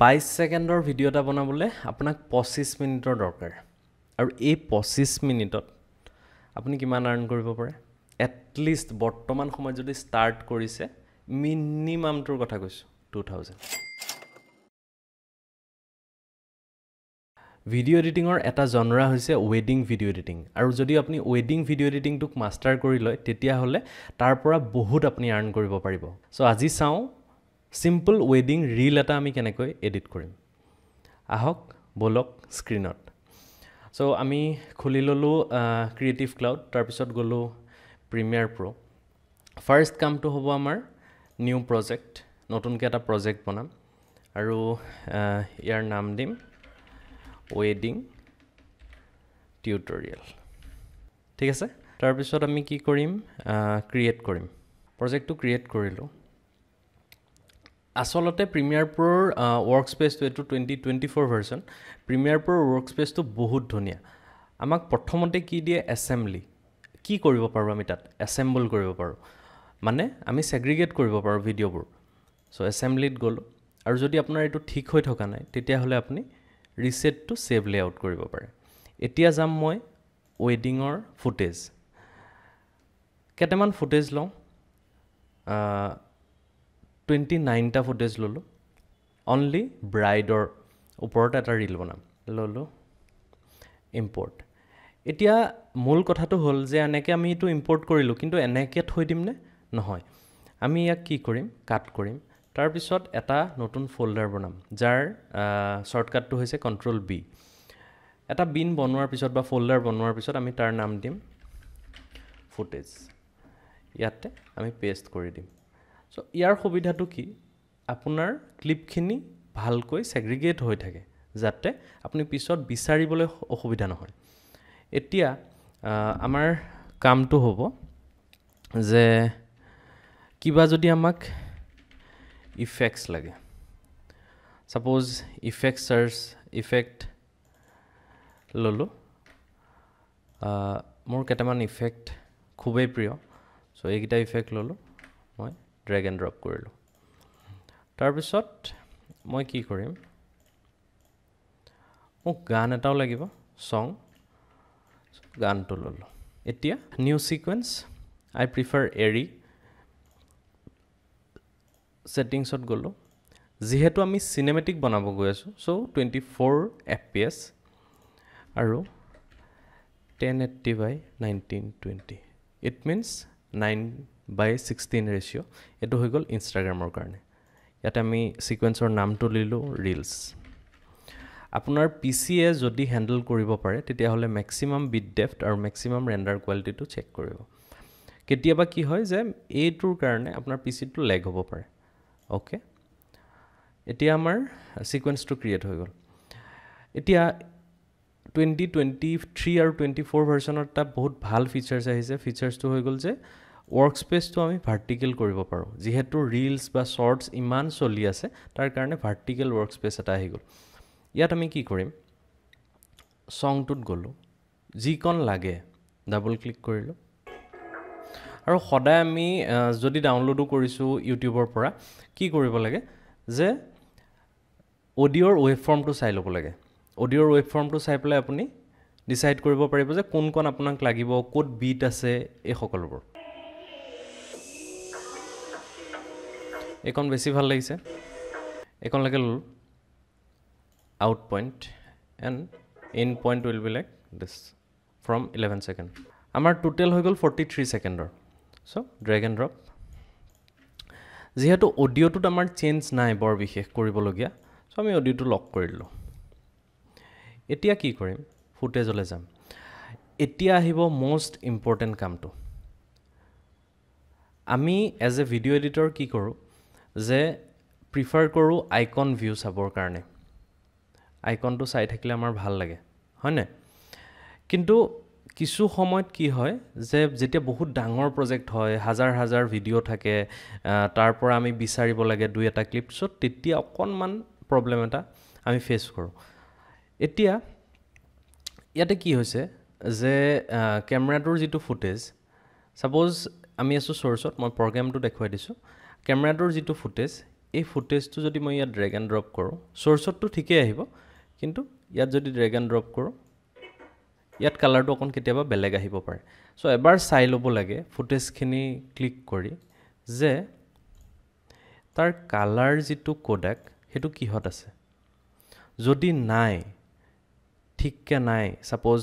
বাইছ ছেকেণ্ডৰ ভিডিঅ' এটা বনাবলৈ আপোনাক পঁচিছ মিনিটৰ দৰকাৰ আৰু এই পঁচিছ মিনিটত আপুনি কিমান আৰ্ণ কৰিব পাৰে এটলিষ্ট বৰ্তমান সময়ত যদি ষ্টাৰ্ট কৰিছে মিনিমামটোৰ কথা কৈছোঁ টু থাউজেণ্ড ভিডিঅ' এডিটিঙৰ এটা জনৰা হৈছে ৱেডিং ভিডিঅ' এডিটিং আৰু যদি আপুনি ৱেডিং ভিডিঅ' এডিটিংটোক মাষ্টাৰ কৰি লয় তেতিয়াহ'লে তাৰ পৰা বহুত আপুনি আৰ্ণ কৰিব পাৰিব চ' আজি চাওঁ চিম্পল ৱেডিং ৰীল এটা আমি কেনেকৈ এডিট কৰিম আহক বলক স্ক্ৰীণত চ' আমি খুলি ল'লোঁ ক্ৰিয়েটিভ ক্লাউড তাৰপিছত গ'লোঁ প্ৰিমিয়াৰ প্ৰ' ফাৰ্ষ্ট কামটো হ'ব আমাৰ নিউ প্ৰজেক্ট নতুনকৈ এটা প্ৰজেক্ট বনাম আৰু ইয়াৰ নাম দিম ৱেডিং টিউটৰিয়েল ঠিক আছে তাৰপিছত আমি কি কৰিম ক্ৰিয়েট কৰিম প্ৰজেক্টটো ক্ৰিয়েট কৰিলোঁ আচলতে প্ৰিমিয়াৰ প্ৰ'ৰ ৱৰ্ক স্পেচটো এইটো twenty twenty four version Premiere প্ৰ'ৰ ৱৰ্ক স্পেচটো বহুত ধুনীয়া আমাক প্ৰথমতে কি দিয়ে এছেম্বলি কি কৰিব পাৰোঁ আমি তাত এছেম্বল কৰিব পাৰোঁ মানে আমি ছেগ্ৰিগেট কৰিব পাৰোঁ ভিডিঅ'বোৰ চ' এছেম্বলিত গ'লোঁ আৰু যদি আপোনাৰ এইটো ঠিক হৈ থকা নাই তেতিয়াহ'লে আপুনি ৰিচেটটো ছেভ লে আউট কৰিব পাৰে এতিয়া যাম মই ৱেডিঙৰ ফুটেজ কেইটামান ফুটেজ লওঁ টুৱেণ্টি নাইনটা ফুটেজ ল'লোঁ অনলি ব্ৰাইডৰ ওপৰত এটা ৰীল বনাম ল'লোঁ ইম্পৰ্ট এতিয়া মূল কথাটো হ'ল যে এনেকৈ আমি এইটো ইম্পৰ্ট কৰিলোঁ কিন্তু এনেকৈ থৈ দিম নে নহয় আমি ইয়াক কি কৰিম কাট কৰিম তাৰপিছত এটা নতুন ফল্ডাৰ বনাম যাৰ শ্বৰ্টকাটটো হৈছে কণ্ট্ৰল বি এটা বিন বনোৱাৰ পিছত বা ফল্ডাৰ বনোৱাৰ পিছত আমি তাৰ নাম দিম ফুটেজ ইয়াতে আমি পেষ্ট কৰি দিম চ' ইয়াৰ সুবিধাটো কি আপোনাৰ ক্লিপখিনি ভালকৈ ছেগ্ৰিগেট হৈ থাকে যাতে আপুনি পিছত বিচাৰিবলৈ অসুবিধা নহয় এতিয়া আমাৰ কামটো হ'ব যে কিবা যদি আমাক ইফেক্টছ লাগে ছাপ'জ ইফেক্ট চাৰ্জ ইফেক্ট ল'লোঁ মোৰ কেইটামান ইফেক্ট খুবেই প্ৰিয় চ' এইকেইটা ইফেক্ট ল'লোঁ ড্ৰেগ এণ্ড ড্ৰপ কৰিলোঁ তাৰপিছত মই কি কৰিম মোক গান এটাও লাগিব ছং গানটো ল'লোঁ এতিয়া নিউ ছিকুৱেঞ্চ আই প্ৰিফাৰ এৰি ছেটিংছত গ'লোঁ যিহেতু আমি চিনেমেটিক বনাব গৈ আছোঁ so' twenty four F P S আৰু ten eighty by nineteen twenty it means nine by sixteen ratio' এইটো হৈ গ'ল ইনষ্টাগ্ৰামৰ কাৰণে ইয়াতে আমি ছিকুৱেঞ্চৰ নামটো ল'লোঁ ৰিলছ আপোনাৰ পি চিয়ে যদি হেণ্ডেল কৰিব পাৰে তেতিয়াহ'লে মেক্সিমাম বিট ডেফ্ট আৰু মেক্সিমাম ৰেণ্ডাৰ কোৱালিটিটো চেক কৰিব কেতিয়াবা কি হয় যে এইটোৰ কাৰণে আপোনাৰ পি চিটো লেগ হ'ব পাৰে অ'কে এতিয়া আমাৰ ছিকুৱেঞ্চটো ক্ৰিয়েট হৈ গ'ল এতিয়া টুৱেণ্টি টুৱেণ্টি থ্ৰী আৰু টুৱেণ্টি ফ'ৰ ভাৰ্চনত এটা বহুত ভাল ফিচাৰ্ছ আহিছে ফিচাৰ্ছটো হৈ গ'ল যে ৱৰ্ক স্পেচটো আমি ভাৰ্টিকেল কৰিব পাৰোঁ যিহেতু ৰিলছ বা শ্বৰ্টছ ইমান চলি আছে তাৰ কাৰণে ভাৰ্টিকেল ৱৰ্ক স্পেচ এটা আহি গ'ল ইয়াত আমি কি কৰিম ছংটোত গ'লোঁ যিকণ লাগে ডাবল ক্লিক কৰিলোঁ আৰু সদায় আমি যদি ডাউনলোডো কৰিছোঁ ইউটিউবৰ পৰা কি কৰিব লাগে যে অডিঅ'ৰ ৱেবফৰ্মটো চাই ল'ব লাগে অডিঅ'ৰ ৱেবফৰ্মটো চাই পেলাই আপুনি ডিচাইড কৰিব পাৰিব যে কোনকণ আপোনাক লাগিব ক'ত বিট আছে এই সকলোবোৰ এইখন বেছি ভাল লাগিছে এইখনলৈকে ল'লোঁ out point and in point will be like this from eleven second আমাৰ টোটেল হৈ গ'ল ফৰ্টি থ্ৰী ছেকেণ্ডৰ চ' ড্ৰেগ এণ্ড ড্ৰপ যিহেতু অডিঅ'টোত আমাৰ চেঞ্জ নাই বৰ বিশেষ কৰিবলগীয়া চ' আমি অডিঅ'টো লক কৰিলোঁ এতিয়া কি কৰিম ফুটেজলৈ যাম এতিয়া আহিব মষ্ট ইম্পৰ্টেণ্ট কামটো আমি এজ এ ভিডিঅ' এডিটৰ কি কৰোঁ যে প্ৰিফাৰ কৰোঁ আইকন ভিউ চাবৰ কাৰণে আইকনটো চাই থাকিলে আমাৰ ভাল লাগে হয়নে কিন্তু কিছু সময়ত কি হয় যে যেতিয়া বহুত ডাঙৰ প্ৰজেক্ট হয় হাজাৰ হাজাৰ ভিডিঅ' থাকে তাৰ পৰা আমি বিচাৰিব লাগে দুই এটা ক্লিপছত তেতিয়া অকণমান প্ৰব্লেম এটা আমি ফেচ কৰোঁ এতিয়া ইয়াতে কি হৈছে যে কেমেৰাটোৰ যিটো ফুটেজ ছাপ'জ আমি আছোঁ চ'ৰ্চত মই প্ৰগ্ৰেমটো দেখুৱাই দিছোঁ কেমেৰাটোৰ যিটো ফুটেজ এই ফুটেজটো যদি মই ইয়াত ড্ৰেগ এণ্ড ড্ৰপ কৰোঁ চ'ৰ্চতটো ঠিকেই আহিব কিন্তু ইয়াত যদি ড্ৰেগ এণ্ড ড্ৰপ কৰোঁ ইয়াত কালাৰটো অকণ কেতিয়াবা বেলেগ আহিব পাৰে চ' এবাৰ চাই ল'ব লাগে ফুটেজখিনি ক্লিক কৰি যে তাৰ কালাৰ যিটো কোডেক সেইটো কিহত আছে যদি নাই ঠিককৈ নাই ছাপ'জ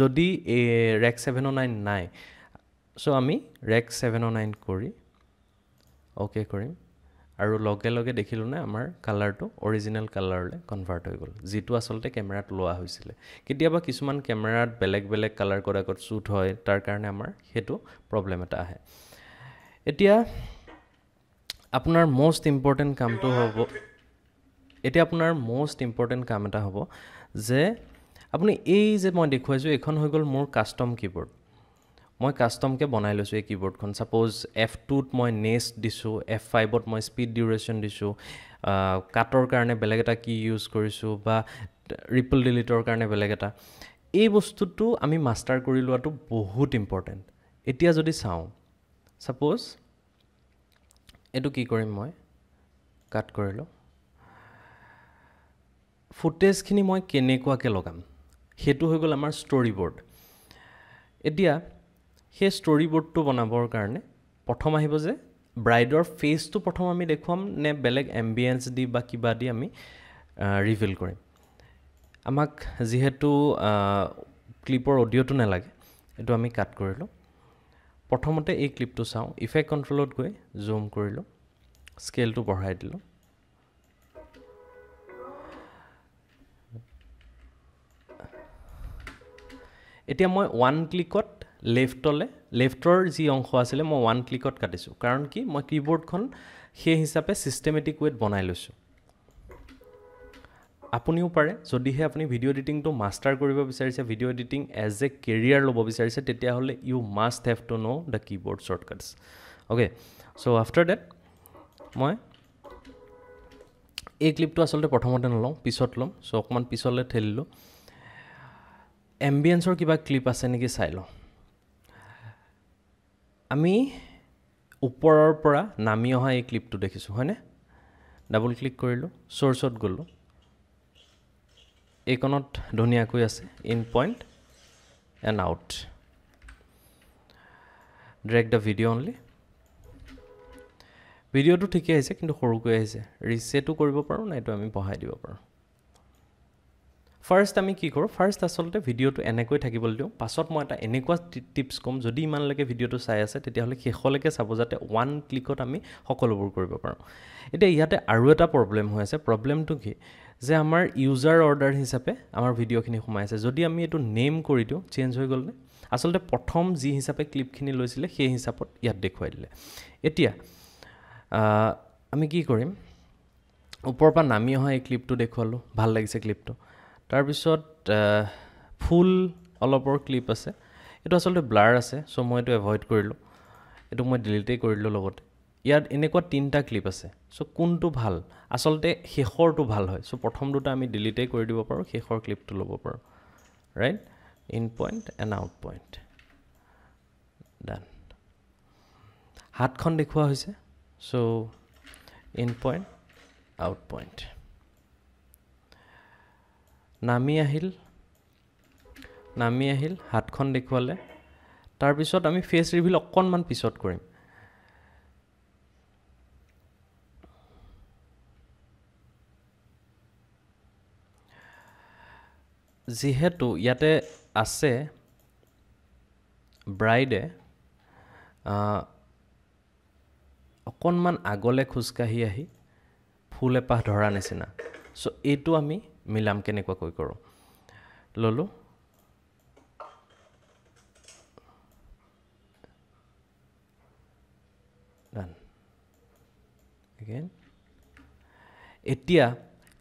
যদি এই ৰেক্স ছেভেন অ' নাইন নাই চ' আমি ৰেক্স ছেভেন অ' নাইন কৰি অ'কে কৰিম আৰু লগে লগে দেখিলোঁ নে আমাৰ কালাৰটো অৰিজিনেল কালাৰলৈ কনভাৰ্ট হৈ গ'ল যিটো আচলতে কেমেৰাত লোৱা হৈছিলে কেতিয়াবা কিছুমান কেমেৰাত বেলেগ বেলেগ কালাৰ ক'ত আগত শ্বুট হয় তাৰ কাৰণে আমাৰ সেইটো প্ৰব্লেম এটা আহে এতিয়া আপোনাৰ মষ্ট ইম্পৰ্টেণ্ট কামটো হ'ব এতিয়া আপোনাৰ মষ্ট ইম্পৰ্টেণ্ট কাম এটা হ'ব যে আপুনি এই যে মই দেখুৱাইছোঁ এইখন হৈ গ'ল মোৰ কাষ্টম কীবৰ্ড মই কাষ্টমকৈ বনাই লৈছোঁ এই কীবৰ্ডখন ছাপ'জ এফ টুত মই নেষ্ট দিছোঁ এফ ফাইভত মই স্পীড ডিউৰেশ্যন দিছোঁ কাটৰ কাৰণে বেলেগ এটা কি ইউজ কৰিছোঁ বা ৰিপল ডিলিটৰ কাৰণে বেলেগ এটা এই বস্তুটো আমি মাষ্টাৰ কৰি লোৱাটো বহুত ইম্পৰ্টেণ্ট এতিয়া যদি চাওঁ ছাপ'জ এইটো কি কৰিম মই কাট কৰিলোঁ ফুটেজখিনি মই কেনেকুৱাকৈ লগাম সেইটো হৈ গ'ল আমাৰ ষ্ট'ৰী বৰ্ড এতিয়া সেই বৰ্ডটো বনাবৰ কাৰণে প্ৰথম আহিব যে ব্ৰাইডৰ ফেচটো প্ৰথম আমি দেখুৱাম নে বেলেগ এম্বিয়েঞ্চ দি বা কিবা দি আমি ৰিভিল কৰিম আমাক যিহেতু ক্লিপৰ অডিঅ'টো নালাগে এইটো আমি কাট কৰিলোঁ প্ৰথমতে এই ক্লিপটো চাওঁ ইফেক্ট কণ্ট্ৰলত গৈ জুম কৰিলোঁ স্কেলটো বঢ়াই দিলোঁ এতিয়া মই ওৱান ক্লিকত লেফ্টলৈ লেফ্টৰ যি অংশ আছিলে মই ওৱান ক্লিকত কাটিছোঁ কাৰণ কি মই কীবৰ্ডখন সেই হিচাপে ছিষ্টেমেটিক ৱেত বনাই লৈছোঁ আপুনিও পাৰে যদিহে আপুনি ভিডিঅ' এডিটিংটো মাষ্টাৰ কৰিব বিচাৰিছে video' editing as a career ল'ব বিচাৰিছে তেতিয়াহ'লে you must have to know' the keyboard shortcuts okay so' after that মই এই ক্লিপটো আচলতে প্ৰথমতে নলওঁ পিছত ল'ম চ' অকণমান পিছলৈ ঠেলিলোঁ এম্বিয়েঞ্চৰ কিবা ক্লিপ আছে নেকি চাই লওঁ আমি ওপৰৰ পৰা নামি অহা এই ক্লিপটো দেখিছোঁ হয়নে ডাবল ক্লিক কৰিলোঁ চ'ৰ্চত গ'লোঁ এইকণত ধুনীয়াকৈ আছে in point and out direct the video' only ভিডিঅ'টো ঠিকেই আহিছে কিন্তু সৰুকৈ আহিছে ৰিচেটো কৰিব পাৰোঁ নাইতো আমি বঢ়াই দিব পাৰোঁ ফাৰ্ষ্ট আমি কি কৰোঁ ফাৰ্ষ্ট আচলতে ভিডিঅ'টো এনেকৈ থাকিবলৈ দিওঁ পাছত মই এটা এনেকুৱা টিপছ ক'ম যদি ইমানলৈকে ভিডিঅ'টো চাই আছে তেতিয়াহ'লে শেষলৈকে চাব যাতে ওৱান ক্লিকত আমি সকলোবোৰ কৰিব পাৰোঁ এতিয়া ইয়াতে আৰু এটা প্ৰব্লেম হৈ আছে প্ৰব্লেমটো কি যে আমাৰ ইউজাৰ অৰ্ডাৰ হিচাপে আমাৰ ভিডিঅ'খিনি সোমাই আছে যদি আমি এইটো নেম কৰি দিওঁ চেঞ্জ হৈ গ'লনে আচলতে প্ৰথম যি হিচাপে ক্লিপখিনি লৈছিলে সেই হিচাপত ইয়াত দেখুৱাই দিলে এতিয়া আমি কি কৰিম ওপৰৰ পৰা নামি অহা এই ক্লিপটো দেখুৱালোঁ ভাল লাগিছে ক্লিপটো তাৰপিছত ফুল অলপৰ ক্লিপ আছে এইটো আচলতে ব্লাৰ আছে চ' মই এইটো এভইড কৰিলোঁ এইটো মই ডিলিটেই কৰিলোঁ লগতে ইয়াত এনেকুৱা তিনিটা ক্লিপ আছে চ' কোনটো ভাল আচলতে শেষৰটো ভাল হয় চ' প্ৰথম দুটা আমি ডিলিটেই কৰি দিব পাৰোঁ শেষৰ ক্লিপটো ল'ব পাৰোঁ right in point and out point ডান হাতখন দেখুওৱা হৈছে so' in point out point নামি আহিল নামি আহিল হাতখন দেখুৱালে তাৰপিছত আমি ফেচ ৰিভিল অকণমান পিছত কৰিম যিহেতু ইয়াতে আছে ব্ৰাইডে অকণমান আগলৈ খোজকাঢ়ি আহি ফুল এপাহ ধৰা নিচিনা চ' এইটো আমি মিলাম কেনেকুৱাকৈ কৰোঁ ল'লোঁ এতিয়া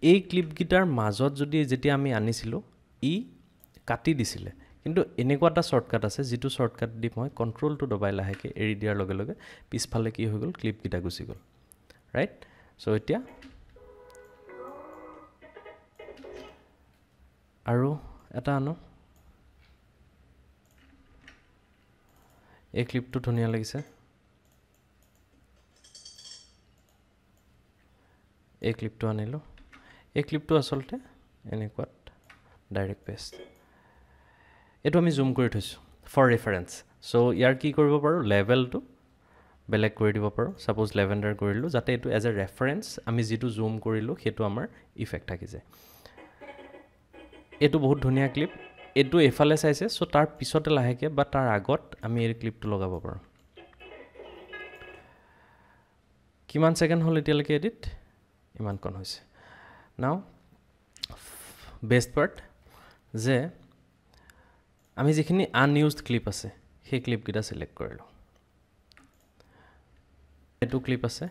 এই ক্লিপকেইটাৰ মাজত যদি যেতিয়া আমি আনিছিলোঁ ই কাটি দিছিলে কিন্তু এনেকুৱা এটা শ্বৰ্টকাট আছে যিটো শ্বৰ্টকাট দি মই কণ্ট্ৰলটো দবাই লাহেকৈ এৰি দিয়াৰ লগে লগে পিছফালে কি হৈ গ'ল ক্লিপকেইটা গুচি গ'ল ৰাইট চ' এতিয়া আৰু এটা আনো এই ক্লিপটো ধুনীয়া লাগিছে এই ক্লিপটো আনিলোঁ এই ক্লিপটো আচলতে এনেকুৱাত ডাইৰেক্ট পেষ্ট এইটো আমি জুম কৰি থৈছোঁ ফৰ ৰেফাৰেঞ্চ ছ' ইয়াৰ কি কৰিব পাৰোঁ লেভেলটো বেলেগ কৰি দিব পাৰোঁ ছাপ'জ লেভেণ্ডাৰ কৰিলোঁ যাতে এইটো এজ এ ৰেফাৰেঞ্চ আমি যিটো জুম কৰিলোঁ সেইটো আমাৰ ইফেক্ট থাকি যায় এইটো বহুত ধুনীয়া ক্লিপ এইটো এফালে চাইছে চ' তাৰ পিছতে লাহেকৈ বা তাৰ আগত আমি এই ক্লিপটো লগাব পাৰোঁ কিমান ছেকেণ্ড হ'ল এতিয়ালৈকে এডিট ইমানকণ হৈছে নাও বেষ্ট পাৰ্ট যে আমি যিখিনি আনইউজ ক্লিপ আছে সেই ক্লিপকেইটা চিলেক্ট কৰিলোঁ এইটো ক্লিপ আছে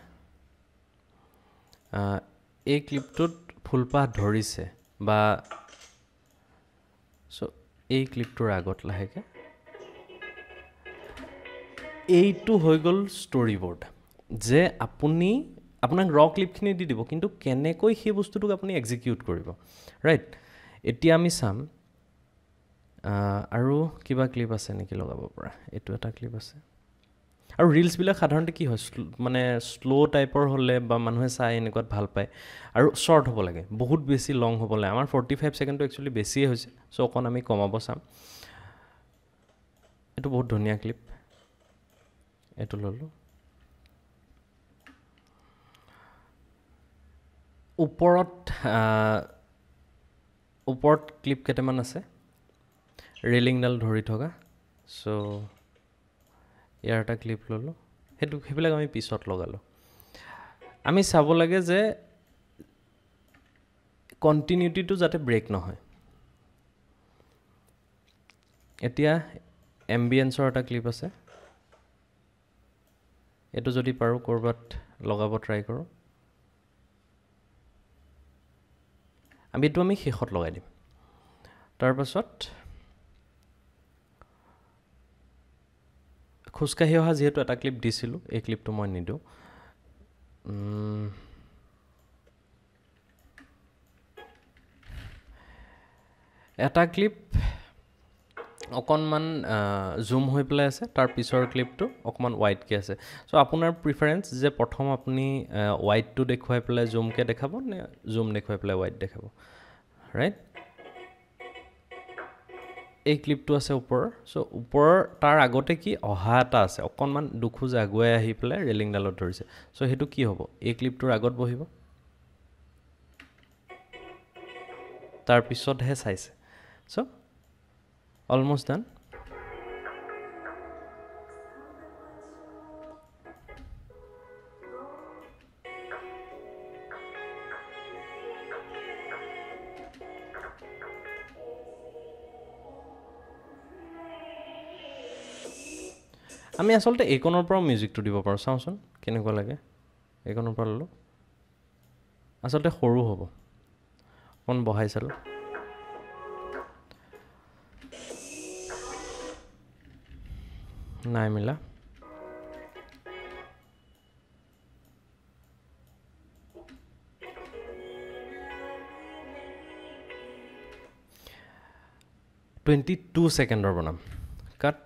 এই ক্লিপটোত ফুলপাহ ধৰিছে বা এই ক্লিপটোৰ আগত লাহেকৈ এইটো হৈ গ'ল ষ্টৰী বৰ্ড যে আপুনি আপোনাক ৰ ক্লিপখিনি দি দিব কিন্তু কেনেকৈ সেই বস্তুটোক আপুনি এক্সিকিউট কৰিব ৰাইট এতিয়া আমি চাম আৰু কিবা ক্লিপ আছে নেকি লগাব পৰা এইটো এটা ক্লিপ আছে আৰু ৰিলছবিলাক সাধাৰণতে কি হয় মানে শ্ল' টাইপৰ হ'লে বা মানুহে চাই এনেকুৱাত ভাল পায় আৰু শ্বৰ্ট হ'ব লাগে বহুত বেছি লং হ'ব লাগে আমাৰ ফৰ্টি ফাইভ ছেকেণ্ডটো একচুৱেলি বেছিয়ে হৈছে চ' অকণ আমি কমাব চাম এইটো বহুত ধুনীয়া ক্লিপ এইটো ল'লোঁ ওপৰত ওপৰত ক্লিপ কেইটামান আছে ৰেলিংডাল ধৰি থকা চ' ইয়াৰ এটা ক্লিপ ল'লোঁ সেইটো সেইবিলাক আমি পিছত লগালোঁ আমি চাব লাগে যে কণ্টিনিউটিটো যাতে ব্ৰেক নহয় এতিয়া এম্বিয়েঞ্চৰ এটা ক্লিপ আছে এইটো যদি পাৰোঁ ক'ৰবাত লগাব ট্ৰাই কৰোঁ আমি এইটো আমি শেষত লগাই দিম তাৰপাছত খোজকাঢ়ি অহা যিহেতু এটা ক্লিপ দিছিলোঁ এই ক্লিপটো মই নিদিওঁ এটা ক্লিপ অকণমান জুম হৈ পেলাই আছে তাৰ পিছৰ ক্লিপটো অকণমান ৱাইটকৈ আছে চ' আপোনাৰ প্ৰিফাৰেঞ্চ যে প্ৰথম আপুনি ৱাইটটো দেখুৱাই পেলাই জুমকৈ দেখাব নে জুম দেখুৱাই পেলাই ৱাইড দেখাব ৰাইট এই ক্লিপটো আছে ওপৰৰ চ' ওপৰৰ তাৰ আগতে কি অহা এটা আছে অকণমান দুখোজ আগুৱাই আহি পেলাই ৰেলিংডালত ধৰিছে চ' সেইটো কি হ'ব এই ক্লিপটোৰ আগত বহিব তাৰপিছতহে চাইছে চ' অলমষ্ট ডান আমি আচলতে এইকণৰ পৰাও মিউজিকটো দিব পাৰোঁ চাওঁচোন কেনেকুৱা লাগে এইকণৰ পৰা ল'লোঁ আচলতে সৰু হ'ব অকণ বহাই চালোঁ নাই মিলা টুৱেণ্টি টু ছেকেণ্ডৰ বনাম কাট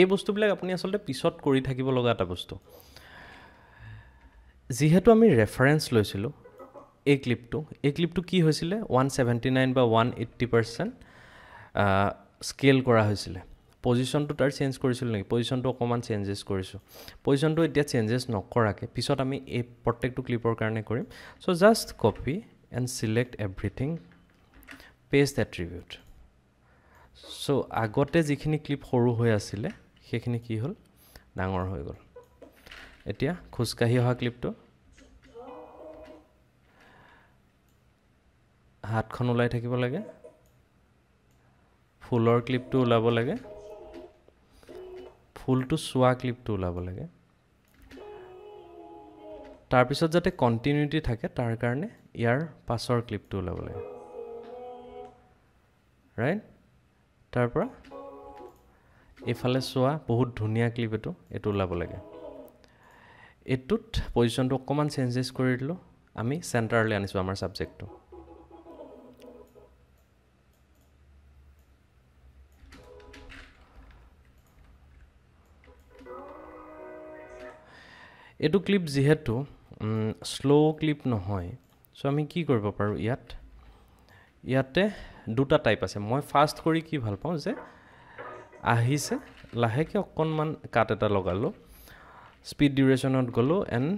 এই বস্তুবিলাক আপুনি আচলতে পিছত কৰি থাকিব লগা এটা বস্তু যিহেতু আমি ৰেফাৰেঞ্চ লৈছিলোঁ এই ক্লিপটো এই ক্লিপটো কি হৈছিলে ওৱান ছেভেণ্টি নাইন বা ওৱান এইট্টি পাৰ্চেণ্ট স্কেল কৰা হৈছিলে পজিশ্যনটো তাৰ চেঞ্জ কৰিছিলোঁ নেকি পজিশ্যনটো অকণমান চেঞ্জেছ কৰিছোঁ পজিশ্যনটো এতিয়া চেঞ্জেছ নকৰাকৈ পিছত আমি এই প্ৰত্যেকটো ক্লিপৰ কাৰণে কৰিম so' just copy and select everything paste attribute so' আগতে যিখিনি ক্লিপ সৰু হৈ আছিলে সেইখিনি কি হ'ল ডাঙৰ হৈ গ'ল এতিয়া খোজকাঢ়ি অহা ক্লিপটো হাতখন ওলাই থাকিব লাগে ফুলৰ ক্লিপটো ওলাব লাগে ফুলটো চোৱা ক্লিপটো ওলাব লাগে তাৰপিছত যাতে কণ্টিনিউটি থাকে তাৰ কাৰণে ইয়াৰ পাছৰ ক্লিপটো ওলাব লাগে ৰাইট তাৰপৰা এইফালে চোৱা বহুত ধুনীয়া ক্লিপ এইটো এইটো ওলাব লাগে এইটোত পজিশ্যনটো অকণমান চেঞ্জেছ কৰি দিলোঁ আমি চেণ্টাৰলৈ আনিছোঁ আমাৰ ছাবজেক্টটো এইটো ক্লিপ যিহেতু শ্ল' ক্লিপ নহয় চ' আমি কি কৰিব পাৰোঁ ইয়াত ইয়াতে দুটা টাইপ আছে মই ফাষ্ট কৰি কি ভাল পাওঁ যে আহিছে লাহেকৈ অকণমান কাট এটা লগালোঁ স্পীড ডিউৰেশ্যনত গ'লোঁ এণ্ড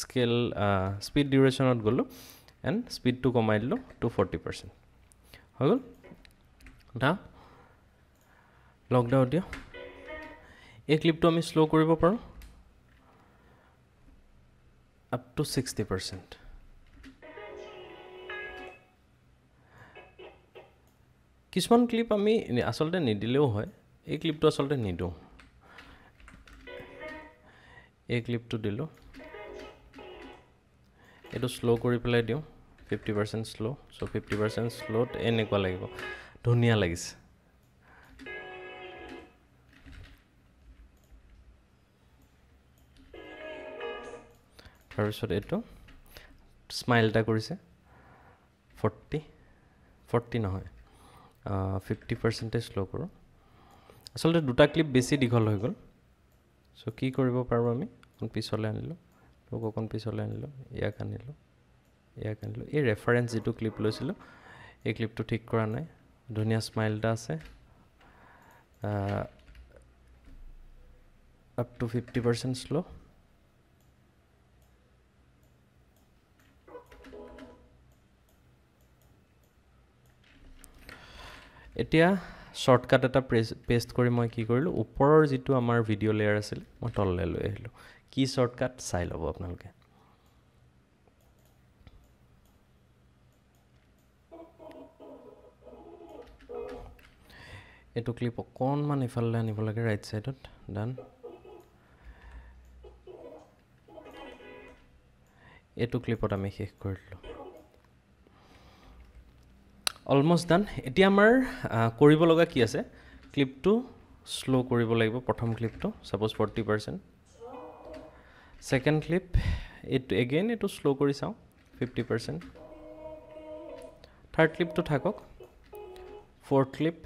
স্কেল স্পীড ডিউৰেশ্যনত গ'লোঁ এণ্ড স্পীডটো কমাই দিলোঁ টু ফৰ্টি পাৰ্চেণ্ট হৈ গ'ল দা লকডাউন দিয়ক এই ক্লিপটো আমি শ্ল' কৰিব পাৰোঁ আপ টু ছিক্সটি পাৰ্চেণ্ট কিছুমান ক্লিপ আমি আচলতে নিদিলেও হয় এই ক্লিপটো আচলতে নিদিওঁ এই ক্লিপটো দিলোঁ এইটো শ্ল' কৰি পেলাই দিওঁ fifty percent slow' so' fifty percent শ্ল'ত এনেকুৱা লাগিব ধুনীয়া লাগিছে তাৰপিছত এইটো স্মাইল এটা কৰিছে ফৰ্টি ফৰ্টি নহয় ফিফটি পাৰ্চেণ্টেজ শ্ল' কৰোঁ আচলতে দুটা ক্লিপ বেছি দীঘল হৈ গ'ল চ' কি কৰিব পাৰোঁ আমি অকণ পিছলৈ আনিলোঁ লোক অকণ পিছলৈ আনিলোঁ ইয়াক আনিলোঁ ইয়াক আনিলোঁ এই ৰেফাৰেঞ্চ যিটো ক্লিপ লৈছিলোঁ এই ক্লিপটো ঠিক কৰা নাই ধুনীয়া স্মাইল এটা আছে up to fifty percent slow' এতিয়া শ্বৰ্টকাট এটা প্ৰেছ পেষ্ট কৰি মই কি কৰিলোঁ ওপৰৰ যিটো আমাৰ ভিডিঅ' লেয়াৰ আছিল মই তললৈ লৈ আহিলোঁ কি শ্বৰ্টকাট চাই ল'ব আপোনালোকে এইটো ক্লিপ অকণমান ইফালে আনিব লাগে ৰাইট ছাইডত ডান এইটো ক্লিপত আমি শেষ কৰিলোঁ অলমষ্ট ডান এতিয়া আমাৰ কৰিব লগা কি আছে ক্লিপটো শ্ল' কৰিব লাগিব প্ৰথম ক্লিপটো suppose forty percent second clip এইটো এগেইন এইটো শ্ল' কৰি চাওঁ ফিফটি পাৰ্চেণ্ট থাৰ্ড ক্লিপটো থাকক ফৰ্থ ক্লিপ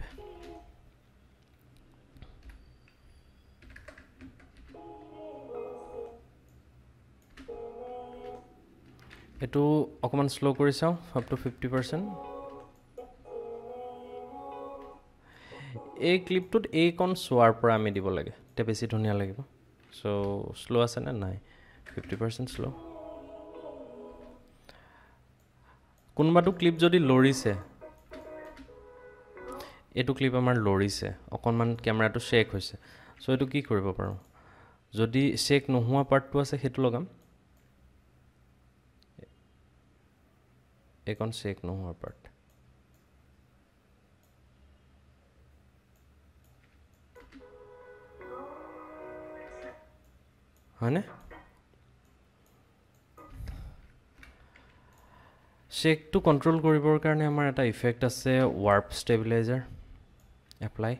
এইটো অকণমান শ্ল' কৰি চাওঁ আপ টু ফিফটি পাৰ্চেণ্ট এই ক্লিপটোত এইকণ চোৱাৰ পৰা আমি দিব লাগে তেতিয়া বেছি ধুনীয়া লাগিব চ' শ্ল' আছেনে নাই ফিফটি পাৰ্চেণ্ট শ্ল' কোনোবাটো ক্লিপ যদি লৰিছে এইটো ক্লিপ আমাৰ লৰিছে অকণমান কেমেৰাটো চেক হৈছে চ' এইটো কি কৰিব পাৰোঁ যদি চেক নোহোৱা পাৰ্টটো আছে সেইটো লগাম এইকণ চেক নোহোৱা পাৰ্ট হয়নে শ্বেকটো কণ্ট্ৰল কৰিবৰ কাৰণে আমাৰ এটা ইফেক্ট আছে ৱাৰ্প ষ্টেবিলাইজাৰ এপ্লাই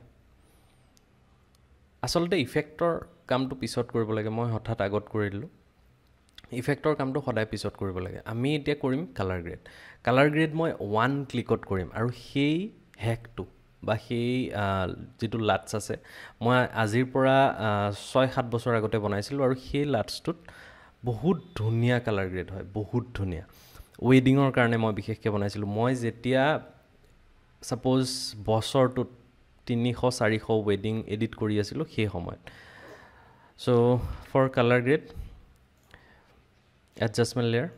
আচলতে ইফেক্টৰ কামটো পিছত কৰিব লাগে মই হঠাৎ আগত কৰি দিলোঁ ইফেক্টৰ কামটো সদায় পিছত কৰিব লাগে আমি এতিয়া কৰিম কালাৰ গ্ৰেড কালাৰ গ্ৰেড মই ওৱান ক্লিকত কৰিম আৰু সেই হেকটো বা সেই যিটো লাটছ আছে মই আজিৰ পৰা ছয় সাত বছৰ আগতে বনাইছিলোঁ আৰু সেই লাটছটোত বহুত ধুনীয়া কালাৰ গ্ৰেড হয় বহুত ধুনীয়া ৱেডিঙৰ কাৰণে মই বিশেষকৈ বনাইছিলোঁ মই যেতিয়া ছাপ'জ বছৰটোত তিনিশ চাৰিশ ৱেডিং এডিট কৰি আছিলোঁ সেই সময়ত so' for colour grade adjustment layer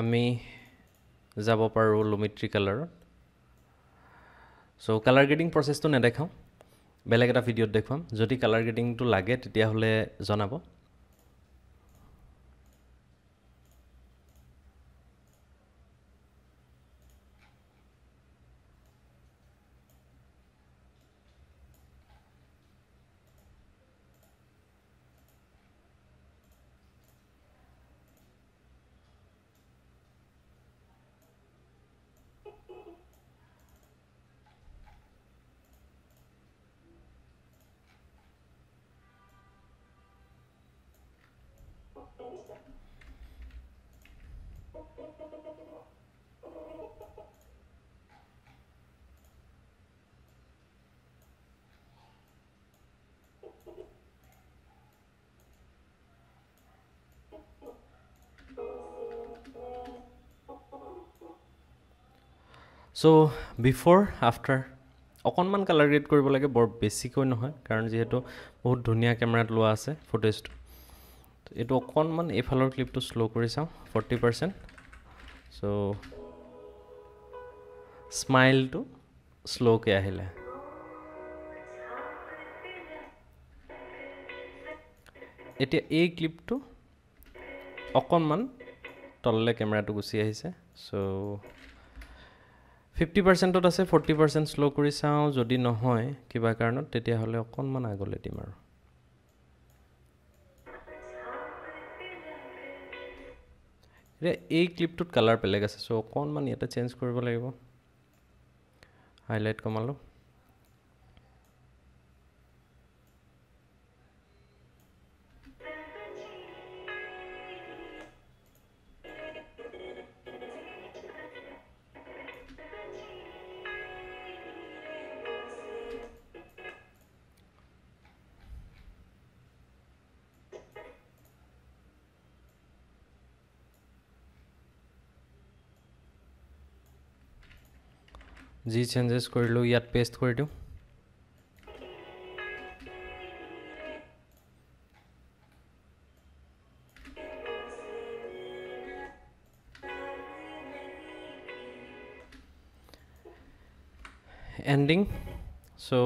আমি যাব পাৰোঁ লুমিট্ৰি কালাৰত চ' কালাৰ গ্ৰেডিং প্ৰচেছটো নেদেখাওঁ বেলেগ এটা ভিডিঅ'ত দেখুৱাম যদি কালাৰ গ্ৰেডিংটো লাগে তেতিয়াহ'লে জনাব চ' বিফৰ আফটাৰ অকণমান কালাৰ গ্ৰেড কৰিব লাগে বৰ বেছিকৈ নহয় কাৰণ যিহেতু বহুত ধুনীয়া কেমেৰাত লোৱা আছে ফুটেজটো এইটো অকণমান এইফালৰ ক্লিপটো শ্ল' কৰি চাওঁ ফৰ্টি পাৰ্চেণ্ট চ' স্মাইলটো শ্ল'কৈ আহিলে এতিয়া এই ক্লিপটো অকণমান তললৈ কেমেৰাটো গুচি আহিছে চ' ফিফটি পাৰ্চেণ্টত আছে ফৰ্টি পাৰ্চেণ্ট শ্ল' কৰি চাওঁ যদি নহয় কিবা কাৰণত তেতিয়াহ'লে অকণমান আগলৈ দিম আৰু এতিয়া এই ক্লিপটোত কালাৰ বেলেগ আছে চ' অকণমান ইয়াতে চেঞ্জ কৰিব লাগিব হাইলাইট কমালোঁ जी चेन्जेस करल इतना पेस्ट कर दूँ एंडिंग सो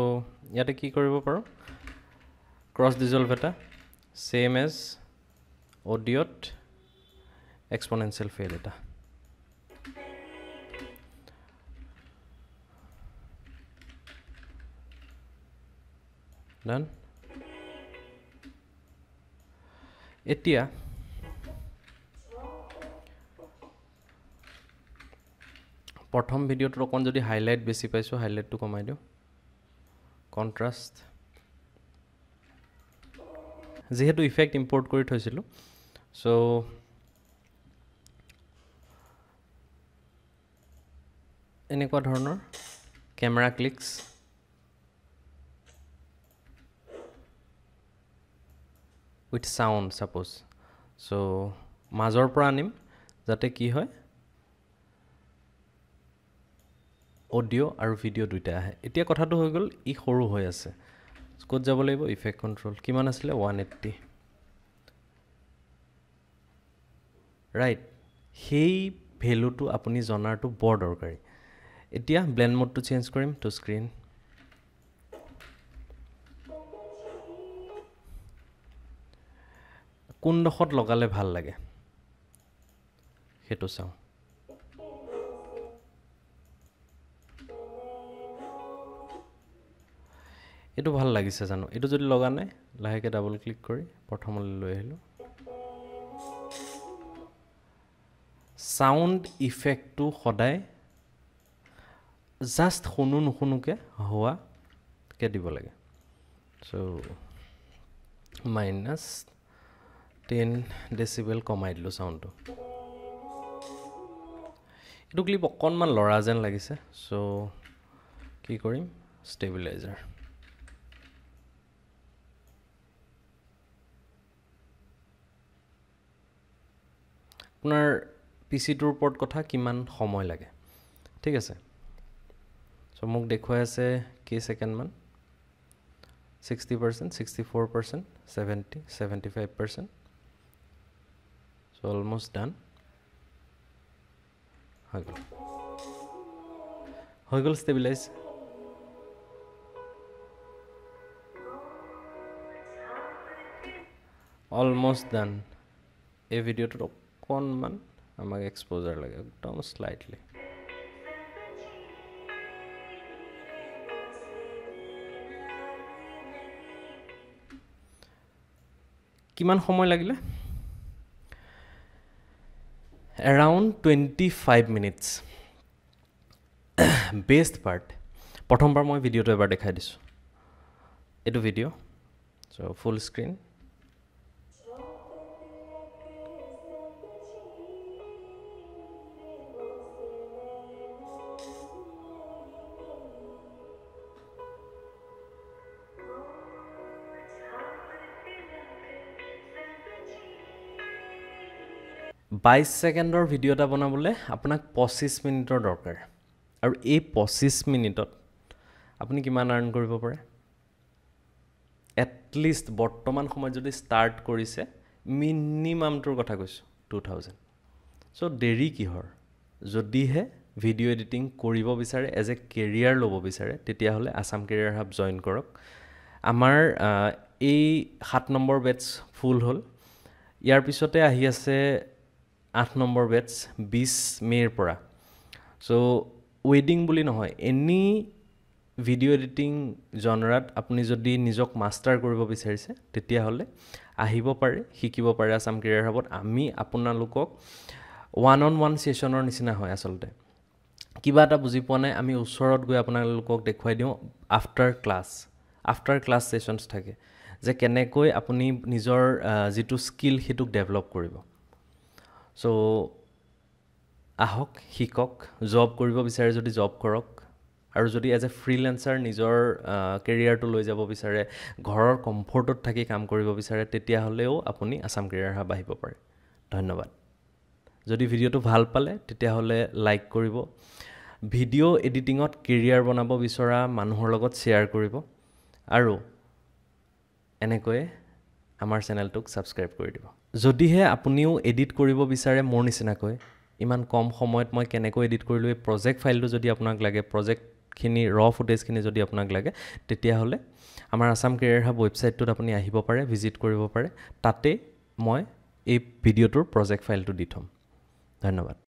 इते कि cross dissolve at same as ऑडियोट एक्सपोनेंशियल फेल एटा ডান এতিয়া প্ৰথম ভিডিঅ'টোত অকণ যদি হাইলাইট বেছি পাইছোঁ হাইলাইটটো কমাই দিওঁ কণ্ট্ৰাষ্ট যিহেতু ইফেক্ট ইম্পৰ্ট কৰি থৈছিলোঁ চ' এনেকুৱা ধৰণৰ camera clicks with sound suppose so' মাজৰ পৰা আনিম যাতে কি হয় অডিঅ' আৰু ভিডিঅ' দুইটা আহে এতিয়া কথাটো হৈ গ'ল ই সৰু হৈ আছে ক'ত যাব লাগিব ইফেক্ট কণ্ট্ৰল কিমান আছিলে ওৱান এইট্টি ৰাইট সেই ভেলুটো আপুনি জনাৰটো বৰ দৰকাৰী এতিয়া ব্লেণ্ড মোডটো চেঞ্জ কৰিম টু স্ক্ৰীণ কোনডোখৰত লগালে ভাল লাগে সেইটো চাওঁ এইটো ভাল লাগিছে জানো এইটো যদি লগা নাই লাহেকৈ ডাবল ক্লিক কৰি প্ৰথমলৈ লৈ আহিলোঁ ছাউণ্ড ইফেক্টটো সদায় জাষ্ট শুনো নুশুনোকৈ হোৱাকৈ দিব লাগে চ' মাইনাছ টেন ডেচিবেল কমাই দিলোঁ চাউণ্ডটো এইটো ক্লিপ অকণমান ল'ৰা যেন লাগিছে চ' কি কৰিম ষ্টেবিলাইজাৰ আপোনাৰ পি চিটোৰ ওপৰত কথা কিমান সময় লাগে ঠিক আছে চ' মোক দেখুৱাই আছে কেই ছেকেণ্ডমান sixty percent sixty four percent seventy seventy five percent So almost done. How will stabilize? Almost done. A video to one man. I'm like exposure like down slightly. কিমান সময় লাগিলে around twenty five minutes best part প্ৰথমবাৰ মই ভিডিঅ'টো এবাৰ দেখাই দিছোঁ এইটো ভিডিঅ' চ' ফুল স্ক্ৰীণ বাইছ ছেকেণ্ডৰ ভিডিঅ' এটা বনাবলৈ আপোনাক পঁচিছ মিনিটৰ দৰকাৰ আৰু এই পঁচিছ মিনিটত আপুনি কিমান আৰ্ণ কৰিব পাৰে এটলিষ্ট বৰ্তমান সময়ত যদি ষ্টাৰ্ট কৰিছে মিনিমামটোৰ কথা কৈছোঁ টু থাউজেণ্ড চ' দেৰি কিহৰ যদিহে ভিডিঅ' এডিটিং কৰিব বিচাৰে এজ এ কেৰিয়াৰ ল'ব বিচাৰে তেতিয়াহ'লে আছাম কেৰিয়াৰ হাব জইন কৰক আমাৰ এই সাত নম্বৰ বেটছ ফুল হ'ল ইয়াৰ পিছতে আহি আছে আঠ নম্বৰ বেটছ বিছ মে'ৰ পৰা চ' ৱেডিং বুলি নহয় এনি ভিডিঅ' এডিটিং জনৰাত আপুনি যদি নিজক মাষ্টাৰ কৰিব বিচাৰিছে তেতিয়াহ'লে আহিব পাৰে শিকিব পাৰে আছাম কেৰিয়াৰ হাবত আমি আপোনালোকক ওৱান অন ওৱান ছেশ্যনৰ নিচিনা হয় আচলতে কিবা এটা বুজি পোৱা নাই আমি ওচৰত গৈ আপোনালোকক দেখুৱাই দিওঁ after class after class sessions থাকে যে কেনেকৈ আপুনি নিজৰ যিটো স্কিল সেইটোক ডেভেলপ কৰিব চ' আহক শিকক জব কৰিব বিচাৰে যদি জব কৰক আৰু যদি এজ এ ফ্ৰীলেঞ্চাৰ নিজৰ কেৰিয়াৰটো লৈ যাব বিচাৰে ঘৰৰ কমফৰ্টত থাকি কাম কৰিব বিচাৰে তেতিয়াহ'লেও আপুনি আছাম কেৰিয়াৰ হাব আহিব পাৰে ধন্যবাদ যদি ভিডিঅ'টো ভাল পালে তেতিয়াহ'লে লাইক কৰিব ভিডিঅ' এডিটিঙত কেৰিয়াৰ বনাব বিচৰা মানুহৰ লগত শ্বেয়াৰ কৰিব আৰু এনেকৈয়ে আমাৰ চেনেলটোক ছাবস্ক্ৰাইব কৰি দিব যদিহে আপুনিও এডিট কৰিব বিচাৰে মোৰ নিচিনাকৈ ইমান কম সময়ত মই কেনেকৈ এডিট কৰিলোঁ এই প্ৰজেক্ট ফাইলটো যদি আপোনাক লাগে প্ৰজেক্টখিনি ৰ ফুটেজখিনি যদি আপোনাক লাগে তেতিয়াহ'লে আমাৰ আছাম কেৰিয়াৰ হাব ৱেবছাইটটোত আপুনি আহিব পাৰে ভিজিট কৰিব পাৰে তাতে মই এই ভিডিঅ'টোৰ প্ৰজেক্ট ফাইলটো দি থ'ম ধন্যবাদ